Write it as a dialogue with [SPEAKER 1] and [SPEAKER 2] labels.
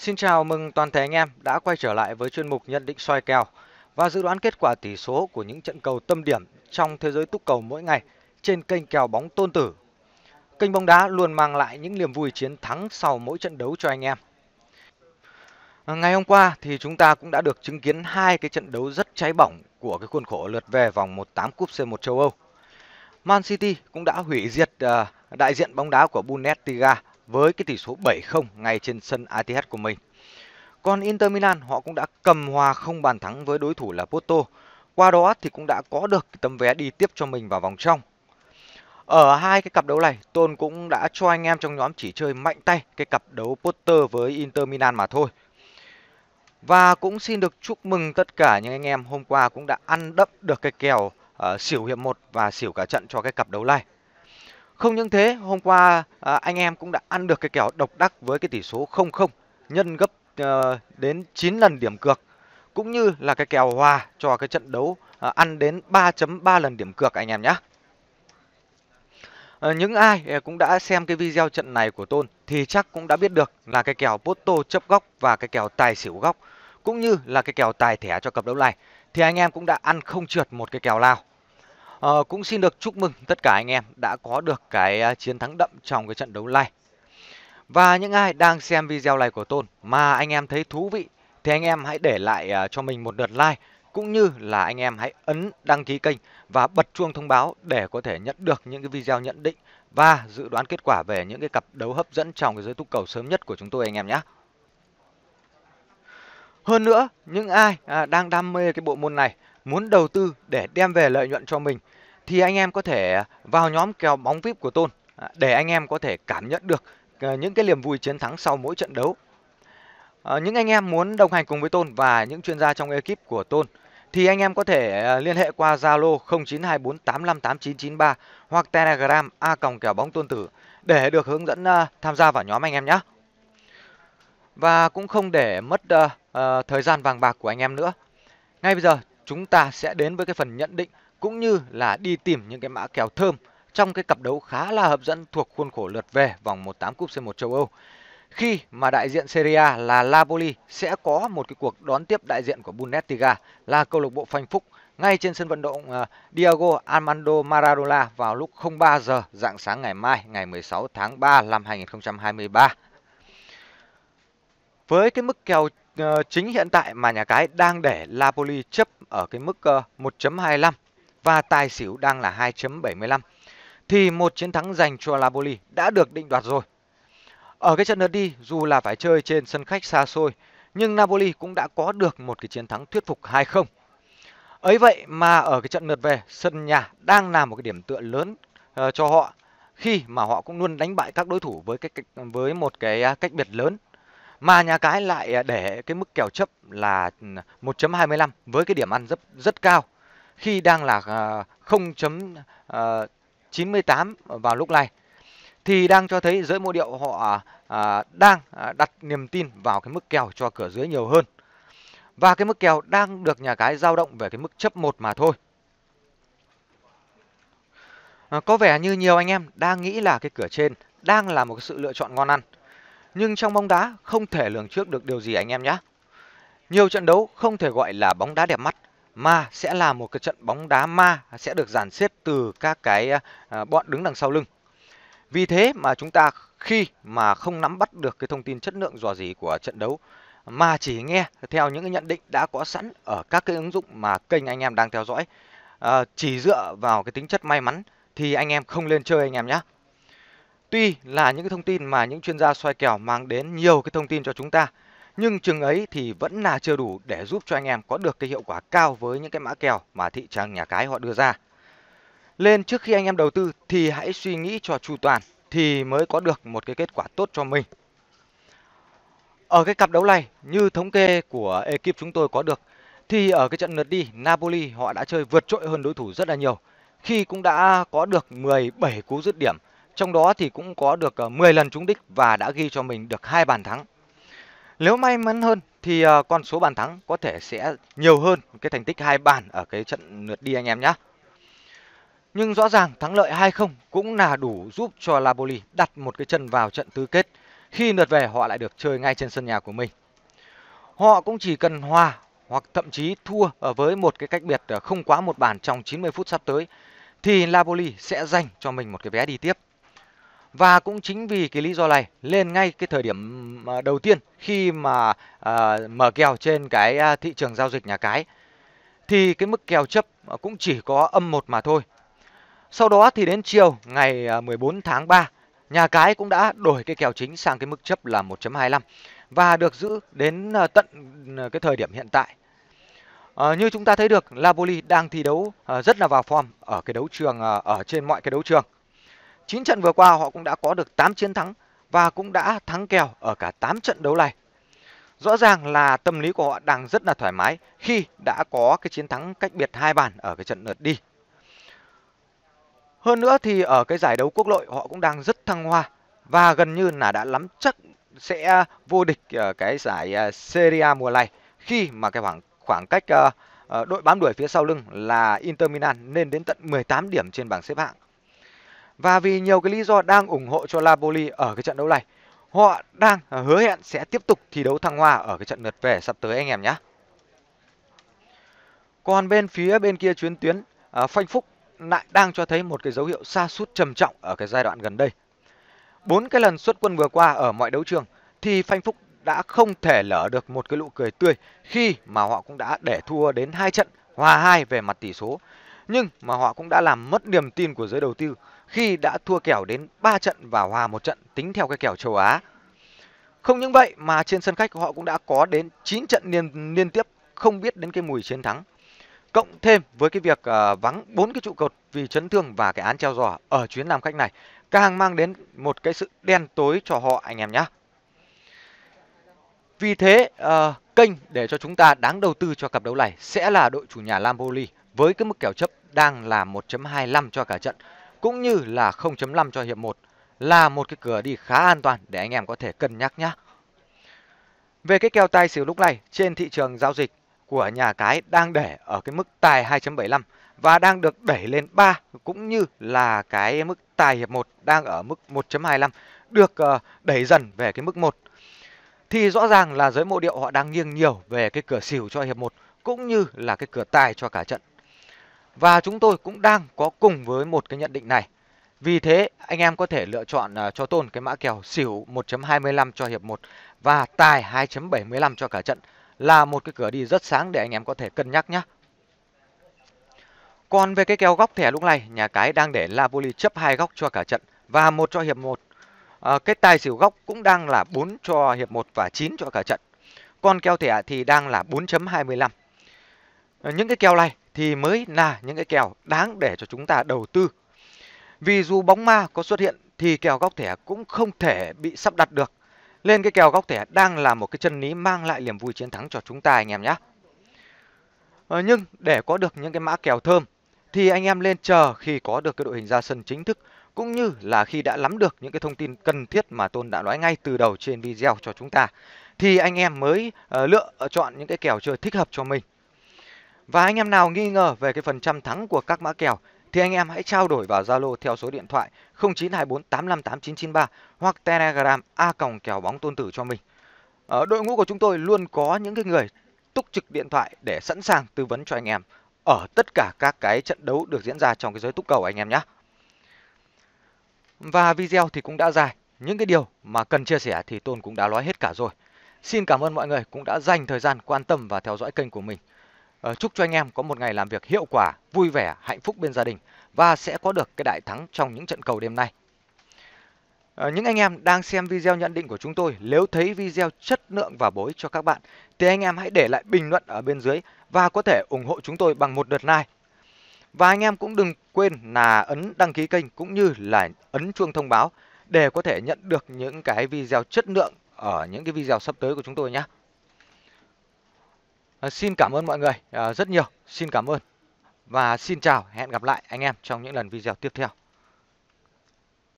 [SPEAKER 1] Xin chào mừng toàn thể anh em đã quay trở lại với chuyên mục nhận định soi kèo và dự đoán kết quả tỷ số của những trận cầu tâm điểm trong thế giới túc cầu mỗi ngày trên kênh kèo bóng tôn tử. Kênh bóng đá luôn mang lại những niềm vui chiến thắng sau mỗi trận đấu cho anh em. Ngày hôm qua thì chúng ta cũng đã được chứng kiến hai cái trận đấu rất cháy bỏng của cái khuôn khổ lượt về vòng 1/8 cúp C1 châu Âu. Man City cũng đã hủy diệt ờ, đại diện bóng đá của Bundesliga với cái tỷ số 7-0 ngay trên sân ATH của mình. Còn Inter Milan họ cũng đã cầm hòa không bàn thắng với đối thủ là Porto. Qua đó thì cũng đã có được tấm vé đi tiếp cho mình vào vòng trong. Ở hai cái cặp đấu này, Tôn cũng đã cho anh em trong nhóm chỉ chơi mạnh tay cái cặp đấu Potter với Inter Milan mà thôi. Và cũng xin được chúc mừng tất cả những anh em hôm qua cũng đã ăn đậm được cái kèo uh, xỉu hiệp 1 và xỉu cả trận cho cái cặp đấu này. Không những thế, hôm qua à, anh em cũng đã ăn được cái kèo độc đắc với cái tỷ số 0-0 nhân gấp à, đến 9 lần điểm cược cũng như là cái kèo hòa cho cái trận đấu à, ăn đến 3.3 lần điểm cược anh em nhé. À, ờ, những ai à, cũng đã xem cái video trận này của Tôn thì chắc cũng đã biết được là cái kèo Porto chấp góc và cái kèo tài xỉu góc cũng như là cái kèo tài thẻ cho cặp đấu này thì anh em cũng đã ăn không trượt một cái kèo nào à, cũng xin được chúc mừng tất cả anh em đã có được cái à, chiến thắng đậm trong cái trận đấu này và những ai đang xem video này của Tôn mà anh em thấy thú vị thì anh em hãy để lại à, cho mình một lượt like cũng như là anh em hãy ấn đăng ký kênh và bật chuông thông báo để có thể nhận được những cái video nhận định và dự đoán kết quả về những cái cặp đấu hấp dẫn trong cái giới túc cầu sớm nhất của chúng tôi anh em nhé. Hơn nữa, những ai à, đang đam mê cái bộ môn này, muốn đầu tư để đem về lợi nhuận cho mình thì anh em có thể vào nhóm kèo bóng VIP của Tôn à, để anh em có thể cảm nhận được à, những cái niềm vui chiến thắng sau mỗi trận đấu. À, những anh em muốn đồng hành cùng với Tôn và những chuyên gia trong ekip của Tôn thì anh em có thể à, liên hệ qua Zalo 0924858993 hoặc Telegram a còng kèo bóng Tôn Tử để được hướng dẫn à, tham gia vào nhóm anh em nhé. Và cũng không để mất uh, uh, thời gian vàng bạc của anh em nữa. Ngay bây giờ chúng ta sẽ đến với cái phần nhận định cũng như là đi tìm những cái mã kèo thơm trong cái cặp đấu khá là hấp dẫn thuộc khuôn khổ lượt về vòng 18 cúp C1 châu Âu. Khi mà đại diện Serie A là Napoli sẽ có một cái cuộc đón tiếp đại diện của Bundesliga là câu lạc bộ Phanh Phúc ngay trên sân vận động ờ, Diego Armando Maradona vào lúc 03 giờ dạng sáng ngày mai ngày 16 tháng 3 năm 2023. Với cái mức kèo uh, ờ, chính hiện tại mà nhà cái đang để Napoli chấp ở cái mức uh, ờ, 1.25 và tài xỉu đang là 2.75 thì một chiến thắng dành cho Napoli đã được định đoạt rồi. Ở cái trận lượt đi dù là phải chơi trên sân khách xa xôi nhưng Napoli cũng đã có được một cái chiến thắng thuyết phục 2-0. Ấy vậy mà ở cái trận lượt về sân nhà đang là một cái điểm tựa lớn uh, cho họ khi mà họ cũng luôn đánh bại các đối thủ với cái với một cái à, cách biệt lớn mà nhà cái lại à, để cái mức kèo chấp là 1.25 ừ, với cái điểm ăn rất rất cao khi đang là 0.98 à, à, vào lúc này thì đang cho thấy giới mô điệu họ đang đặt niềm tin vào cái mức kèo cho cửa dưới nhiều hơn. Và cái mức kèo đang được nhà cái giao động về cái mức chấp 1 mà thôi. Có vẻ như nhiều anh em đang nghĩ là cái cửa trên đang là một sự lựa chọn ngon ăn. Nhưng trong bóng đá không thể lường trước được điều gì anh em nhé. Nhiều trận đấu không thể gọi là bóng đá đẹp mắt mà sẽ là một cái trận bóng đá ma sẽ được dàn xếp từ các cái à, à, bọn đứng đằng sau lưng. Vì thế mà chúng ta khi mà không nắm bắt được cái thông tin chất lượng dò dỉ của trận đấu mà chỉ nghe theo những cái nhận định đã có sẵn ở các cái ứng dụng mà kênh anh em đang theo dõi à, chỉ dựa vào cái tính chất may mắn thì anh em không lên chơi anh em nhé Tuy là những cái thông tin mà những chuyên gia xoay kèo mang đến nhiều cái thông tin cho chúng ta, nhưng chừng ấy thì vẫn là chưa đủ để giúp cho anh em có được cái hiệu quả cao với những cái mã kèo mà thị trường nhà cái họ đưa ra. Lên trước khi anh em đầu tư thì hãy suy nghĩ cho chu toàn thì mới có được một cái kết quả tốt cho mình. Ở cái cặp đấu này, như thống kê của ekip chúng tôi có được, thì ở cái trận lượt đi, Napoli họ đã chơi vượt trội hơn đối thủ rất là nhiều, khi cũng đã có được 17 cú dứt điểm trong đó thì cũng có được 10 ờ, lần trúng đích và đã ghi cho mình được hai bàn thắng. Nếu may mắn hơn thì ờ, con số bàn thắng có thể sẽ nhiều hơn cái thành tích hai bàn ở cái trận lượt đi anh em nhé. Nhưng rõ ràng thắng lợi 2-0 cũng là đủ giúp cho Napoli đặt một cái chân vào trận tứ kết. Khi lượt về họ lại được chơi ngay trên sân nhà của mình. Họ cũng chỉ cần hòa hoặc thậm chí thua ở ờ, với một cái cách biệt không quá một bàn trong 90 phút sắp tới thì Napoli sẽ dành cho mình một cái vé đi tiếp. Và cũng chính vì cái lý do này lên ngay cái thời điểm à, đầu tiên khi mà à, mở kèo trên cái à, thị trường giao dịch nhà cái thì cái mức kèo chấp à, cũng chỉ có âm 1 mà thôi. Sau đó thì đến chiều ngày 14 tháng 3, nhà cái cũng đã đổi cái kèo chính sang cái mức chấp là 1.25 và được giữ đến tận cái thời điểm hiện tại. À, như chúng ta thấy được, Laboli đang thi đấu rất là vào form ở cái đấu trường ở trên mọi cái đấu trường. 9 trận vừa qua họ cũng đã có được 8 chiến thắng và cũng đã thắng kèo ở cả 8 trận đấu này. Rõ ràng là tâm lý của họ đang rất là thoải mái khi đã có cái chiến thắng cách biệt hai bàn ở cái trận lượt đi. Hơn nữa thì ở cái giải đấu quốc nội họ cũng đang rất thăng hoa và gần như là đã lắm chắc sẽ vô địch cái giải à, Serie A mùa này khi mà cái khoảng khoảng cách à, à, đội bám đuổi phía sau lưng là Inter Milan lên đến tận 18 điểm trên bảng xếp hạng. Và vì nhiều cái lý do đang ủng hộ cho Napoli ở cái trận đấu này, họ đang à, hứa hẹn sẽ tiếp tục thi đấu thăng hoa ở cái trận lượt về sắp tới anh em nhé. Còn bên phía bên kia chuyến tuyến, à, Phanh Phúc lại đang cho thấy một cái dấu hiệu xa sút trầm trọng ở cái giai đoạn gần đây. Bốn cái lần xuất quân vừa qua ở mọi đấu trường thì Phanh Phúc đã không thể lỡ được một cái nụ cười tươi khi mà họ cũng đã để thua đến hai trận hòa hai về mặt tỷ số. Nhưng mà họ cũng đã làm mất niềm tin của giới đầu tư khi đã thua kèo đến 3 trận và hòa một trận tính theo cái kèo châu Á. Không những vậy mà trên sân khách họ cũng đã có đến 9 trận liên liên tiếp không biết đến cái mùi chiến thắng. Cộng thêm với cái việc ờ, vắng bốn cái trụ cột vì chấn thương và cái án treo giò ở chuyến làm khách này, càng mang đến một cái sự đen tối cho họ anh em nhé. Vì thế, uh, kênh để cho chúng ta đáng đầu tư cho cặp đấu này sẽ là đội chủ nhà Lampoli với cái mức kèo chấp đang là 1.25 cho cả trận cũng như là 0.5 cho hiệp 1 là một cái cửa đi khá an toàn để anh em có thể cân nhắc nhé. Về cái kèo tài xỉu lúc này trên thị trường giao dịch của nhà cái đang để ở cái mức tài 2.75 và đang được đẩy lên 3 cũng như là cái mức tài hiệp 1 đang ở mức 1.25 được ờ, đẩy dần về cái mức 1. Thì rõ ràng là giới mộ điệu họ đang nghiêng nhiều về cái cửa xỉu cho hiệp 1 cũng như là cái cửa tài cho cả trận. Và chúng tôi cũng đang có cùng với một cái nhận định này. Vì thế anh em có thể lựa chọn à, cho Tôn cái mã kèo xỉu 1.25 cho hiệp 1 và tài 2.75 cho cả trận là một cái cửa đi rất sáng để anh em có thể cân nhắc nhé. Còn về cái kèo góc thẻ lúc này, nhà cái đang để Napoli chấp hai góc cho cả trận và một cho hiệp 1. À, cái tài xỉu góc cũng đang là 4 cho hiệp 1 và 9 cho cả trận. Còn kèo thẻ thì đang là 4.25. À, ờ, những cái kèo này thì mới là những cái kèo đáng để cho chúng ta đầu tư. Vì dù bóng ma có xuất hiện thì kèo góc thẻ cũng không thể bị sắp đặt được. nên cái kèo góc thẻ đang là một cái chân lý mang lại niềm vui chiến thắng cho chúng ta anh em nhé. Ờ, nhưng để có được những cái mã kèo thơm thì anh em lên chờ khi có được cái đội hình ra sân chính thức cũng như là khi đã nắm được những cái thông tin cần thiết mà Tôn đã nói ngay từ đầu trên video cho chúng ta thì anh em mới ờ, lựa chọn những cái kèo chơi thích hợp cho mình. Và anh em nào nghi ngờ về cái phần trăm thắng của các mã kèo thì anh em hãy trao đổi vào Zalo theo số điện thoại 0924858993 hoặc Telegram a còng kèo bóng tôn tử cho mình. Ở ờ, đội ngũ của chúng tôi luôn có những cái người túc trực điện thoại để sẵn sàng tư vấn cho anh em ở tất cả các cái trận đấu được diễn ra trong cái giới túc cầu anh em nhé. Và video thì cũng đã dài, những cái điều mà cần chia sẻ thì Tôn cũng đã nói hết cả rồi. Xin cảm ơn mọi người cũng đã dành thời gian quan tâm và theo dõi kênh của mình. Ờ, chúc cho anh em có một ngày làm việc hiệu quả, vui vẻ, hạnh phúc bên gia đình và sẽ có được cái đại thắng trong những trận cầu đêm nay. Ờ, những anh em đang xem video nhận định của chúng tôi, nếu thấy video chất lượng và bổ ích cho các bạn thì anh em hãy để lại bình luận ở bên dưới và có thể ủng hộ chúng tôi bằng một lượt like. Và anh em cũng đừng quên là ấn đăng ký kênh cũng như là ấn chuông thông báo để có thể nhận được những cái video chất lượng ở những cái video sắp tới của chúng tôi nhé. Ờ, xin cảm ơn mọi người ờ, rất nhiều. Xin cảm ơn và xin chào, hẹn gặp lại anh em trong những lần video tiếp theo.